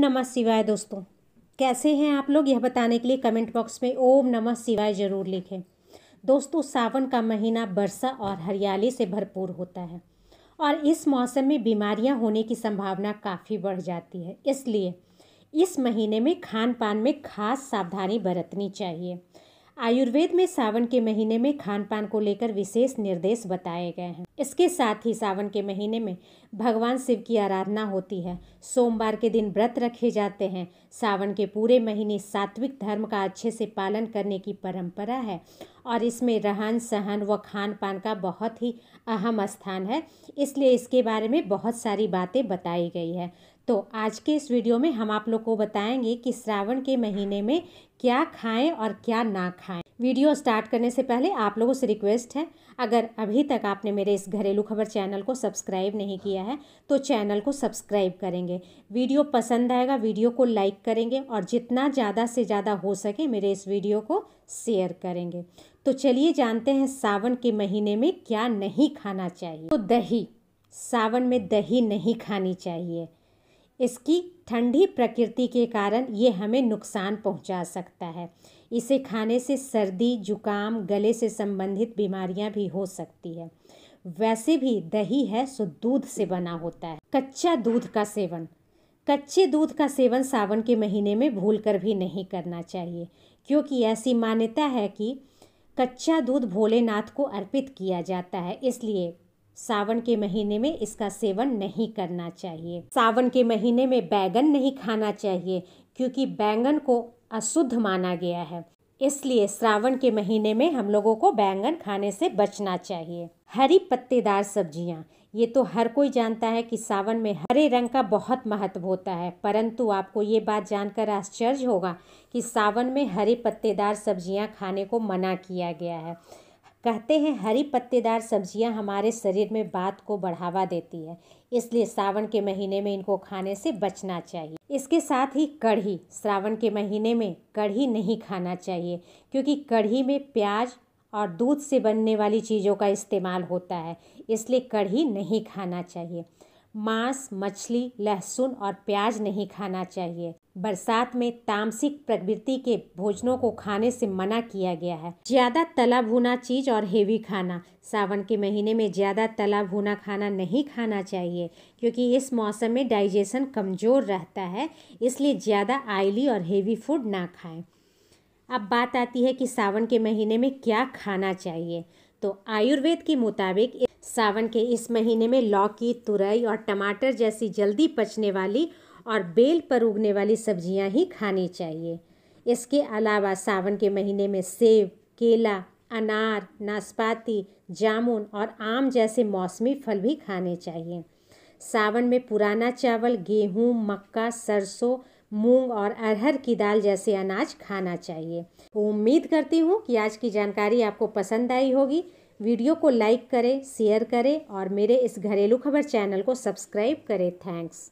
नमः शिवाय दोस्तों कैसे हैं आप लोग यह बताने के लिए कमेंट बॉक्स में ओम नमः शिवाय ज़रूर लिखें दोस्तों सावन का महीना वर्षा और हरियाली से भरपूर होता है और इस मौसम में बीमारियां होने की संभावना काफ़ी बढ़ जाती है इसलिए इस महीने में खान पान में खास सावधानी बरतनी चाहिए आयुर्वेद में सावन के महीने में खान पान को लेकर विशेष निर्देश बताए गए हैं इसके साथ ही सावन के महीने में भगवान शिव की आराधना होती है सोमवार के दिन व्रत रखे जाते हैं सावन के पूरे महीने सात्विक धर्म का अच्छे से पालन करने की परंपरा है और इसमें रहन सहन व खान पान का बहुत ही अहम स्थान है इसलिए इसके बारे में बहुत सारी बातें बताई गई है तो आज के इस वीडियो में हम आप लोग को बताएंगे कि श्रावण के महीने में क्या खाएं और क्या ना खाएं वीडियो स्टार्ट करने से पहले आप लोगों से रिक्वेस्ट है अगर अभी तक आपने मेरे इस घरेलू खबर चैनल को सब्सक्राइब नहीं किया है तो चैनल को सब्सक्राइब करेंगे वीडियो पसंद आएगा वीडियो को लाइक करेंगे और जितना ज़्यादा से ज़्यादा हो सके मेरे इस वीडियो को शेयर करेंगे तो चलिए जानते हैं सावन के महीने में क्या नहीं खाना चाहिए तो दही सावन में दही नहीं खानी चाहिए इसकी ठंडी प्रकृति के कारण ये हमें नुकसान पहुंचा सकता है इसे खाने से सर्दी जुकाम गले से संबंधित बीमारियां भी हो सकती है वैसे भी दही है सो दूध से बना होता है कच्चा दूध का सेवन कच्चे दूध का सेवन सावन के महीने में भूल कर भी नहीं करना चाहिए क्योंकि ऐसी मान्यता है कि कच्चा दूध भोलेनाथ को अर्पित किया जाता है इसलिए सावन के महीने में इसका सेवन नहीं करना चाहिए सावन के महीने में बैंगन नहीं खाना चाहिए क्योंकि बैंगन को अशुद्ध माना गया है इसलिए श्रावण के महीने में हम लोगों को बैंगन खाने से बचना चाहिए हरी पत्तेदार सब्जियाँ ये तो हर कोई जानता है कि सावन में हरे रंग का बहुत महत्व होता है परंतु आपको ये बात जानकर आश्चर्य होगा कि सावन में हरे पत्तेदार सब्जियाँ खाने को मना किया गया है कहते हैं हरी पत्तेदार सब्जियां हमारे शरीर में बात को बढ़ावा देती है इसलिए सावन के महीने में इनको खाने से बचना चाहिए इसके साथ ही कढ़ी श्रावण के महीने में कढ़ी नहीं खाना चाहिए क्योंकि कढ़ी में प्याज और दूध से बनने वाली चीज़ों का इस्तेमाल होता है इसलिए कढ़ी नहीं खाना चाहिए मांस मछली लहसुन और प्याज नहीं खाना चाहिए बरसात में तामसिक प्रकृति के भोजनों को खाने से मना किया गया है ज़्यादा तला भुना चीज़ और हेवी खाना सावन के महीने में ज़्यादा तला भुना खाना नहीं खाना चाहिए क्योंकि इस मौसम में डाइजेशन कमज़ोर रहता है इसलिए ज़्यादा आयली और हेवी फूड ना खाएं अब बात आती है कि सावन के महीने में क्या खाना चाहिए तो आयुर्वेद के मुताबिक सावन के इस महीने में लौकी तुरई और टमाटर जैसी जल्दी पचने वाली और बेल पर उगने वाली सब्जियां ही खानी चाहिए इसके अलावा सावन के महीने में सेब केला अनार नाशपाती जामुन और आम जैसे मौसमी फल भी खाने चाहिए सावन में पुराना चावल गेहूँ मक्का सरसों मूंग और अरहर की दाल जैसे अनाज खाना चाहिए उम्मीद करती हूँ कि आज की जानकारी आपको पसंद आई होगी वीडियो को लाइक करें शेयर करें और मेरे इस घरेलू खबर चैनल को सब्सक्राइब करें थैंक्स